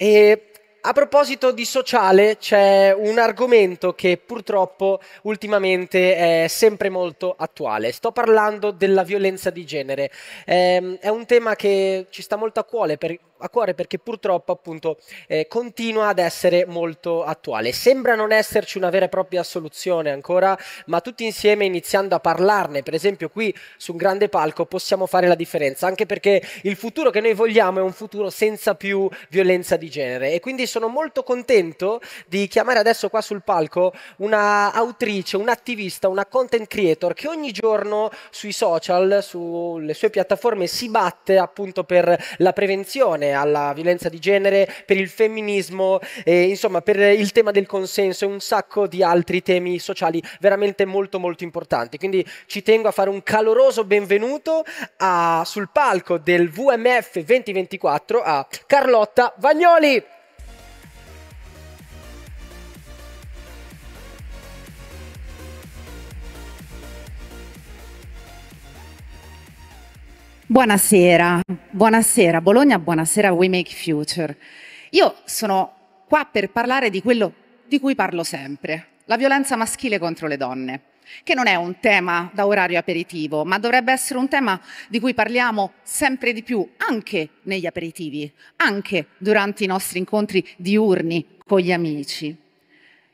E a proposito di sociale, c'è un argomento che purtroppo ultimamente è sempre molto attuale. Sto parlando della violenza di genere. Ehm, è un tema che ci sta molto a cuore per, a cuore perché purtroppo appunto eh, continua ad essere molto attuale. Sembra non esserci una vera e propria soluzione ancora, ma tutti insieme iniziando a parlarne, per esempio qui su un grande palco possiamo fare la differenza, anche perché il futuro che noi vogliamo è un futuro senza più violenza di genere e quindi sono molto contento di chiamare adesso qua sul palco una autrice, un'attivista, una content creator che ogni giorno sui social, sulle sue piattaforme si batte appunto per la prevenzione donne, alla violenza di genere, per il femminismo, eh, insomma per il tema del consenso e un sacco di altri temi sociali veramente molto molto importanti. Quindi ci tengo a fare un caloroso benvenuto a, sul palco del VMF 2024 a Carlotta Vagnoli. Buonasera, buonasera Bologna, buonasera We Make Future. Io sono qua per parlare di quello di cui parlo sempre, la violenza maschile contro le donne, che non è un tema da orario aperitivo, ma dovrebbe essere un tema di cui parliamo sempre di più, anche negli aperitivi, anche durante i nostri incontri diurni con gli amici.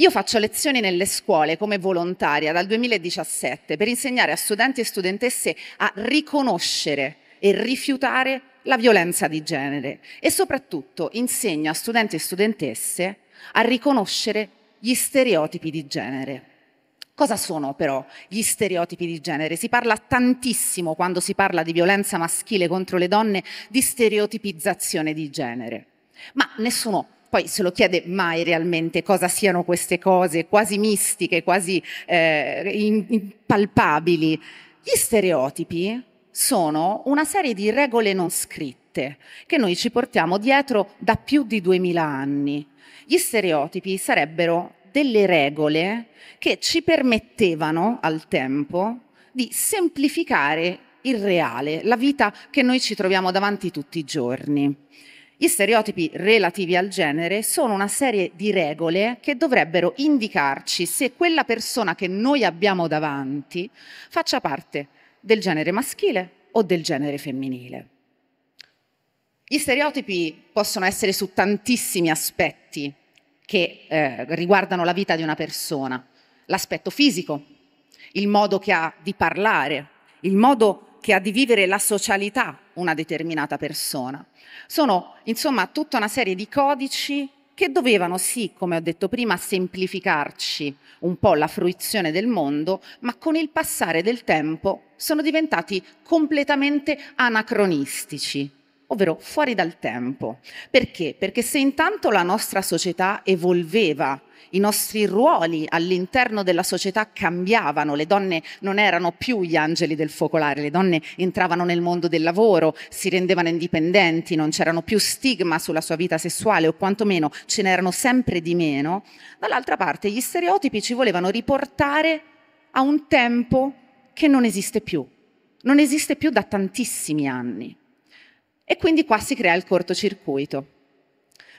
Io faccio lezioni nelle scuole come volontaria dal 2017 per insegnare a studenti e studentesse a riconoscere e rifiutare la violenza di genere e soprattutto insegno a studenti e studentesse a riconoscere gli stereotipi di genere. Cosa sono però gli stereotipi di genere? Si parla tantissimo quando si parla di violenza maschile contro le donne di stereotipizzazione di genere, ma nessuno poi se lo chiede mai realmente cosa siano queste cose quasi mistiche, quasi eh, impalpabili. Gli stereotipi sono una serie di regole non scritte che noi ci portiamo dietro da più di duemila anni. Gli stereotipi sarebbero delle regole che ci permettevano al tempo di semplificare il reale, la vita che noi ci troviamo davanti tutti i giorni. Gli stereotipi relativi al genere sono una serie di regole che dovrebbero indicarci se quella persona che noi abbiamo davanti faccia parte del genere maschile o del genere femminile. Gli stereotipi possono essere su tantissimi aspetti che eh, riguardano la vita di una persona. L'aspetto fisico, il modo che ha di parlare, il modo che ha di vivere la socialità una determinata persona. Sono insomma tutta una serie di codici che dovevano sì, come ho detto prima, semplificarci un po' la fruizione del mondo, ma con il passare del tempo sono diventati completamente anacronistici ovvero fuori dal tempo. Perché? Perché se intanto la nostra società evolveva, i nostri ruoli all'interno della società cambiavano, le donne non erano più gli angeli del focolare, le donne entravano nel mondo del lavoro, si rendevano indipendenti, non c'erano più stigma sulla sua vita sessuale o quantomeno ce n'erano sempre di meno, dall'altra parte gli stereotipi ci volevano riportare a un tempo che non esiste più, non esiste più da tantissimi anni. E quindi qua si crea il cortocircuito,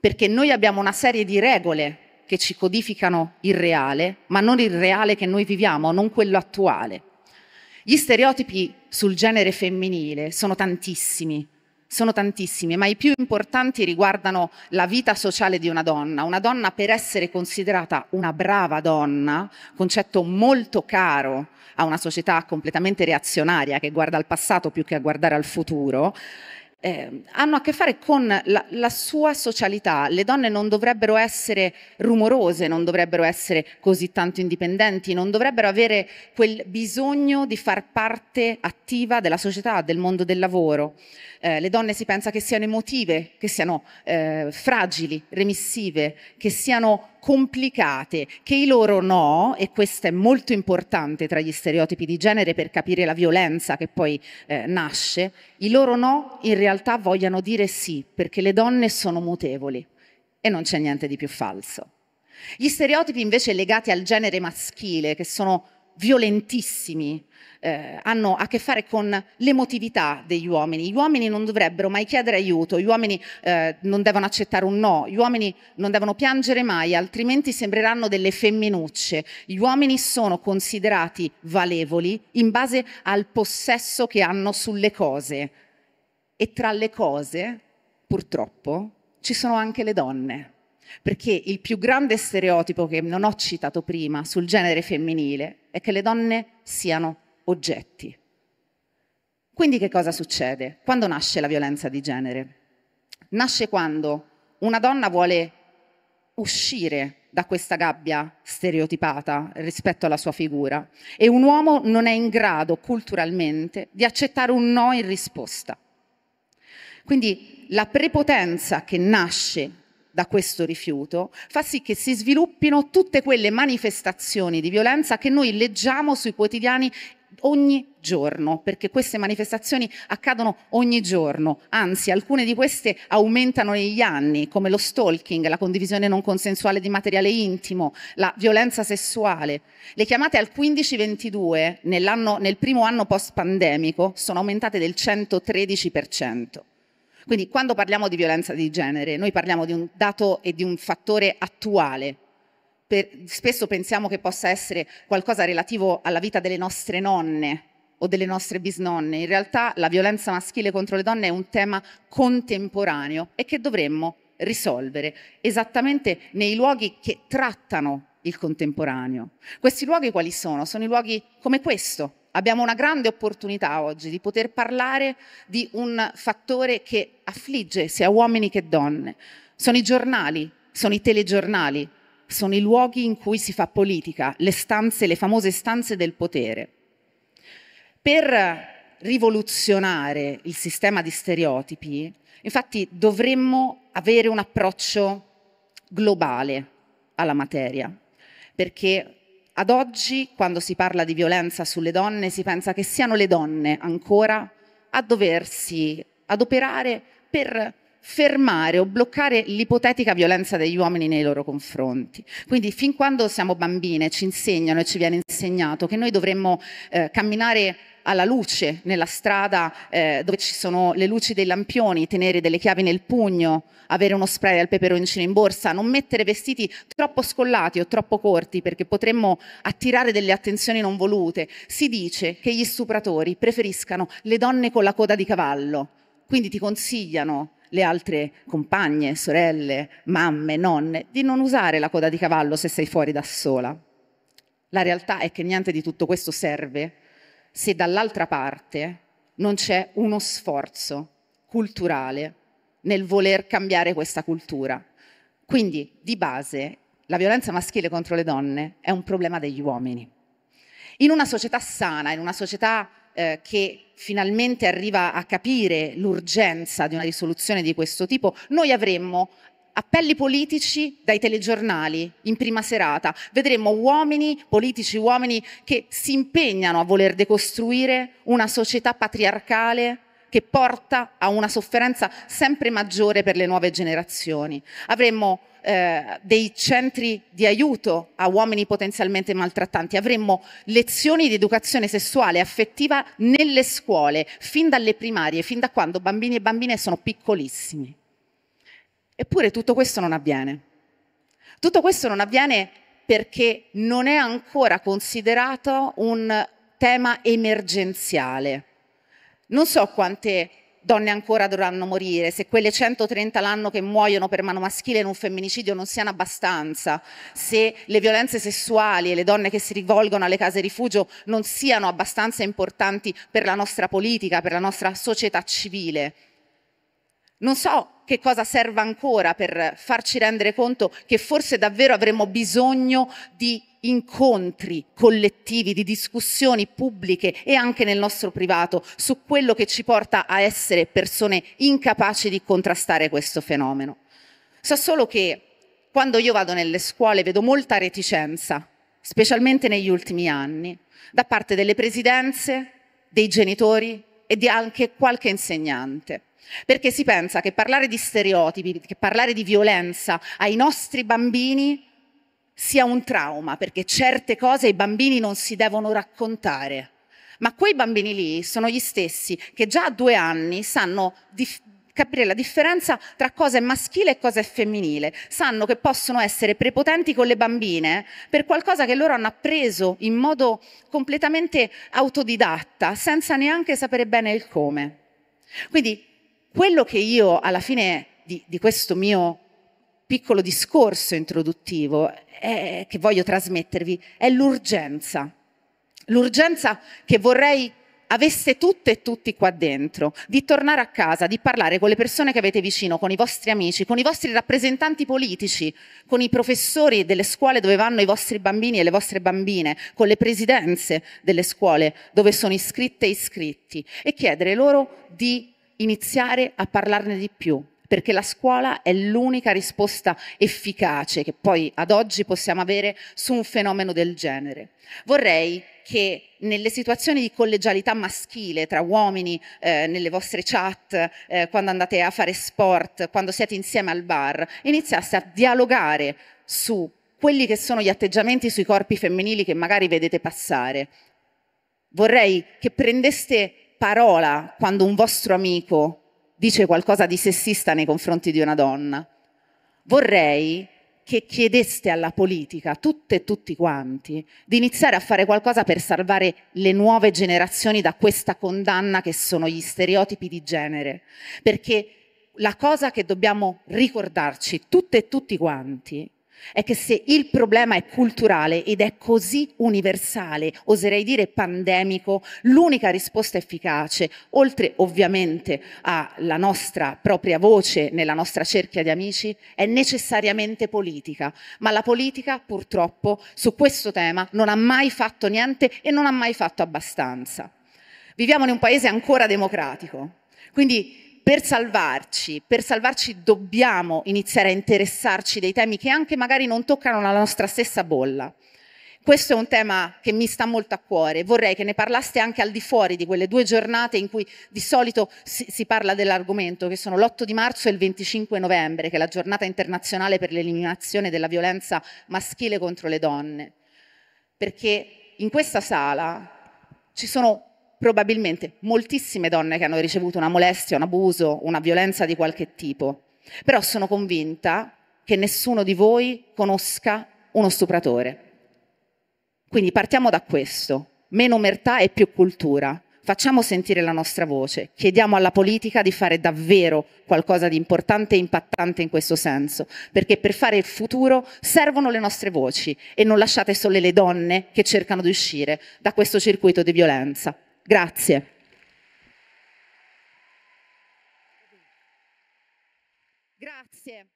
perché noi abbiamo una serie di regole che ci codificano il reale, ma non il reale che noi viviamo, non quello attuale. Gli stereotipi sul genere femminile sono tantissimi, sono tantissimi, ma i più importanti riguardano la vita sociale di una donna. Una donna per essere considerata una brava donna, concetto molto caro a una società completamente reazionaria che guarda al passato più che a guardare al futuro, eh, hanno a che fare con la, la, sua socialità. Le donne non dovrebbero essere rumorose, non dovrebbero essere così tanto indipendenti, non dovrebbero avere quel bisogno di far parte attiva della società, del mondo del lavoro. Eh, le donne si pensa che siano emotive, che siano eh, fragili, remissive, che siano complicate, che i loro no, e questo è molto importante tra gli stereotipi di genere per capire la violenza che poi eh, nasce, i loro no in realtà vogliono dire sì, perché le donne sono mutevoli e non c'è niente di più falso. Gli stereotipi invece legati al genere maschile, che sono violentissimi, eh, hanno a che fare con l'emotività degli uomini. Gli uomini non dovrebbero mai chiedere aiuto, gli uomini eh, non devono accettare un no, gli uomini non devono piangere mai, altrimenti sembreranno delle femminucce. Gli uomini sono considerati valevoli in base al possesso che hanno sulle cose. E tra le cose, purtroppo, ci sono anche le donne perché il più grande stereotipo che non ho citato prima sul genere femminile è che le donne siano oggetti. Quindi che cosa succede? Quando nasce la violenza di genere? Nasce quando una donna vuole uscire da questa gabbia stereotipata rispetto alla sua figura e un uomo non è in grado culturalmente di accettare un no in risposta. Quindi la prepotenza che nasce da questo rifiuto fa sì che si sviluppino tutte quelle manifestazioni di violenza che noi leggiamo sui quotidiani ogni giorno, perché queste manifestazioni accadono ogni giorno, anzi alcune di queste aumentano negli anni, come lo stalking, la condivisione non consensuale di materiale intimo, la violenza sessuale. Le chiamate al 15-22 nel primo anno post-pandemico sono aumentate del 113%. Quindi quando parliamo di violenza di genere, noi parliamo di un dato e di un fattore attuale. Per, spesso pensiamo che possa essere qualcosa relativo alla vita delle nostre nonne o delle nostre bisnonne. In realtà la violenza maschile contro le donne è un tema contemporaneo e che dovremmo risolvere esattamente nei luoghi che trattano il contemporaneo. Questi luoghi quali sono? Sono i luoghi come questo, Abbiamo una grande opportunità oggi di poter parlare di un fattore che affligge sia uomini che donne. Sono i giornali, sono i telegiornali, sono i luoghi in cui si fa politica, le stanze, le famose stanze del potere. Per rivoluzionare il sistema di stereotipi, infatti dovremmo avere un approccio globale alla materia, perché ad oggi, quando si parla di violenza sulle donne, si pensa che siano le donne ancora a doversi adoperare per fermare o bloccare l'ipotetica violenza degli uomini nei loro confronti. Quindi fin quando siamo bambine ci insegnano e ci viene insegnato che noi dovremmo eh, camminare alla luce nella strada eh, dove ci sono le luci dei lampioni, tenere delle chiavi nel pugno, avere uno spray al peperoncino in borsa, non mettere vestiti troppo scollati o troppo corti perché potremmo attirare delle attenzioni non volute. Si dice che gli stupratori preferiscano le donne con la coda di cavallo, quindi ti consigliano le altre compagne, sorelle, mamme, nonne, di non usare la coda di cavallo se sei fuori da sola. La realtà è che niente di tutto questo serve se dall'altra parte non c'è uno sforzo culturale nel voler cambiare questa cultura. Quindi, di base, la violenza maschile contro le donne è un problema degli uomini. In una società sana, in una società eh, che finalmente arriva a capire l'urgenza di una risoluzione di questo tipo, noi avremmo appelli politici dai telegiornali in prima serata. Vedremo uomini, politici uomini, che si impegnano a voler decostruire una società patriarcale che porta a una sofferenza sempre maggiore per le nuove generazioni. Avremmo eh, dei centri di aiuto a uomini potenzialmente maltrattanti, avremmo lezioni di educazione sessuale e affettiva nelle scuole, fin dalle primarie, fin da quando bambini e bambine sono piccolissimi. Eppure tutto questo non avviene. Tutto questo non avviene perché non è ancora considerato un tema emergenziale. Non so quante donne ancora dovranno morire, se quelle 130 l'anno che muoiono per mano maschile in un femminicidio non siano abbastanza, se le violenze sessuali e le donne che si rivolgono alle case rifugio non siano abbastanza importanti per la nostra politica, per la nostra società civile. Non so che cosa serva ancora per farci rendere conto che forse davvero avremo bisogno di incontri collettivi, di discussioni pubbliche e anche nel nostro privato su quello che ci porta a essere persone incapaci di contrastare questo fenomeno. So solo che quando io vado nelle scuole vedo molta reticenza, specialmente negli ultimi anni, da parte delle presidenze, dei genitori e di anche qualche insegnante. Perché si pensa che parlare di stereotipi, che parlare di violenza ai nostri bambini sia un trauma, perché certe cose i bambini non si devono raccontare. Ma quei bambini lì sono gli stessi che già a due anni sanno dif- capire la differenza tra cosa è maschile e cosa è femminile. Sanno che possono essere prepotenti con le bambine per qualcosa che loro hanno appreso in modo completamente autodidatta, senza neanche sapere bene il come. Quindi quello che io alla fine di, di questo mio piccolo discorso introduttivo è, eh, che voglio trasmettervi è l'urgenza. L'urgenza che vorrei avesse tutte e tutti qua dentro, di tornare a casa, di parlare con le persone che avete vicino, con i vostri amici, con i vostri rappresentanti politici, con i professori delle scuole dove vanno i vostri bambini e le vostre bambine, con le presidenze delle scuole dove sono iscritte e iscritti e chiedere loro di iniziare a parlarne di più, perché la scuola è l'unica risposta efficace che poi ad oggi possiamo avere su un fenomeno del genere. Vorrei che nelle situazioni di collegialità maschile tra uomini, eh, nelle vostre chat, eh, quando andate a fare sport, quando siete insieme al bar, iniziaste a dialogare su quelli che sono gli atteggiamenti sui corpi femminili che magari vedete passare. Vorrei che prendeste parola quando un vostro amico dice qualcosa di sessista nei confronti di una donna. Vorrei che chiedeste alla politica, tutte e tutti quanti, di iniziare a fare qualcosa per salvare le nuove generazioni da questa condanna che sono gli stereotipi di genere. Perché la cosa che dobbiamo ricordarci tutte e tutti quanti è che se il problema è culturale ed è così universale, oserei dire pandemico, l'unica risposta efficace, oltre ovviamente alla nostra propria voce nella nostra cerchia di amici, è necessariamente politica. Ma la politica purtroppo su questo tema non ha mai fatto niente e non ha mai fatto abbastanza. Viviamo in un paese ancora democratico, quindi per salvarci, per salvarci dobbiamo iniziare a interessarci dei temi che anche magari non toccano la nostra stessa bolla. Questo è un tema che mi sta molto a cuore, vorrei che ne parlaste anche al di fuori di quelle due giornate in cui di solito si, si parla dell'argomento, che sono l'8 di marzo e il 25 novembre, che è la giornata internazionale per l'eliminazione della violenza maschile contro le donne. Perché in questa sala ci sono probabilmente moltissime donne che hanno ricevuto una molestia, un abuso, una violenza di qualche tipo, però sono convinta che nessuno di voi conosca uno stupratore. Quindi partiamo da questo, meno omertà e più cultura. Facciamo sentire la nostra voce, chiediamo alla politica di fare davvero qualcosa di importante e impattante in questo senso, perché per fare il futuro servono le nostre voci e non lasciate sole le donne che cercano di uscire da questo circuito di violenza. Grazie. Grazie.